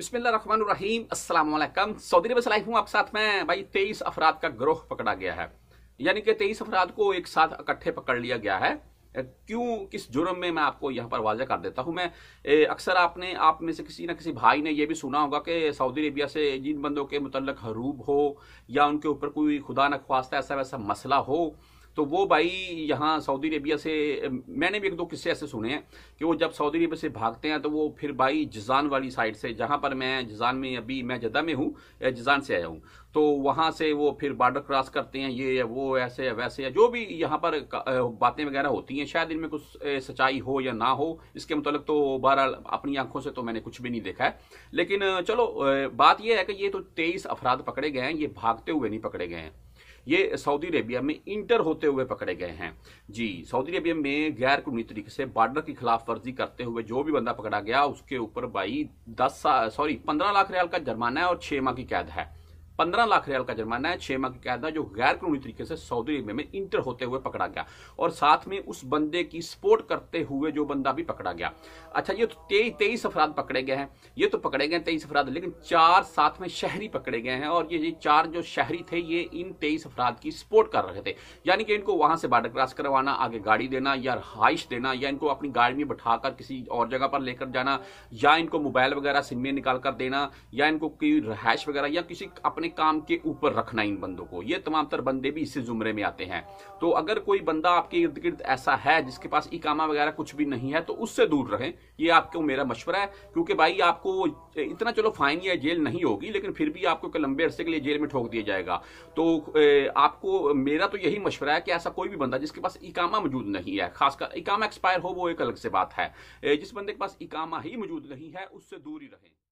बिस्मिल्लाम Aslam Saudi अरब से life हूँ आप साथ में भाई तेईस अफराद का ग्रोह पकड़ा गया है यानी कि तेईस अफराद को एक साथ इकट्ठे पकड़ लिया गया है क्यों किस जुर्म में मैं आपको यहाँ पर वाजह कर देता हूँ मैं अक्सर आपने आप में से किसी ना किसी भाई ने यह भी सुना होगा कि सऊदी अरेबिया से जिन बंदों के मुतल हरूब हो या उनके ऊपर कोई खुदा न खास्ता ऐसा वैसा मसला हो तो वो भाई यहाँ सऊदी अरेबिया से मैंने भी एक दो किस्से ऐसे सुने हैं कि वो जब सऊदी अरेबिया से भागते हैं तो वो फिर भाई जिजान वाली साइड से जहाँ पर मैं जिजान में अभी मैं जदा में हूँ जिजान से आया हूँ तो वहाँ से वो फिर बॉर्डर क्रॉस करते हैं ये है वो ऐसे है वैसे है जो भी यहाँ पर बातें वगैरह होती हैं शायद इनमें कुछ सच्चाई हो या ना हो इसके मतलब तो बहरहाल अपनी आंखों से तो मैंने कुछ भी नहीं देखा है लेकिन चलो बात यह है कि ये तो तेईस अफराद पकड़े गए हैं ये भागते हुए नहीं पकड़े गए हैं ये सऊदी अरेबिया में इंटर होते हुए पकड़े गए हैं जी सऊदी अरेबिया में गैर कानूनी तरीके से बॉर्डर की खिलाफ वर्जी करते हुए जो भी बंदा पकड़ा गया उसके ऊपर भाई दस सॉरी पंद्रह लाख रियाल का जुर्माना है और छह माह की कैद है पंद्रह लाख रियाल का जुर्माना है छह माह की कैद जो गैर कानूनी तरीके से सऊदी अरेबिया में इंटर होते हुए पकड़ा गया और साथ में उस बंदे की सपोर्ट करते हुए जो बंदा भी पकड़ा गया अच्छा ये तो तेईस तेईस अफराद पकड़े गए हैं ये तो पकड़े गए तेईस अफराद लेकिन चार साथ में शहरी पकड़े गए हैं और ये ये चार जो शहरी थे ये इन तेईस अफराद की सपोर्ट कर रहे थे यानी कि इनको वहां से बॉर्डर क्रॉस करवाना आगे गाड़ी देना या रहाइश देना या इनको अपनी गाड़ी में कर किसी और जगह पर लेकर जाना या इनको मोबाइल वगैरह सिम में निकाल कर देना या इनको कोई रहाइश वगैरह या किसी अपने अपने काम के ऊपर रखना इन बंदों को ये तमाम तर बंदे भी इसी जुमरे में आते हैं तो अगर कोई बंदा आपके इर्द गिर्द ऐसा है जिसके पास इकामा वगैरह कुछ भी नहीं है तो उससे दूर रहें ये आपको मेरा मशवरा है क्योंकि भाई आपको इतना चलो फाइन या जेल नहीं होगी लेकिन फिर भी आपको एक लंबे अरसे के लिए जेल में ठोक दिया जाएगा तो आपको मेरा तो यही मशवरा है कि ऐसा कोई भी बंदा जिसके पास इकामा मौजूद नहीं है खासकर इकामा एक्सपायर हो वो एक अलग से बात है जिस बंदे के पास इकामा ही मौजूद नहीं है उससे दूर ही रहें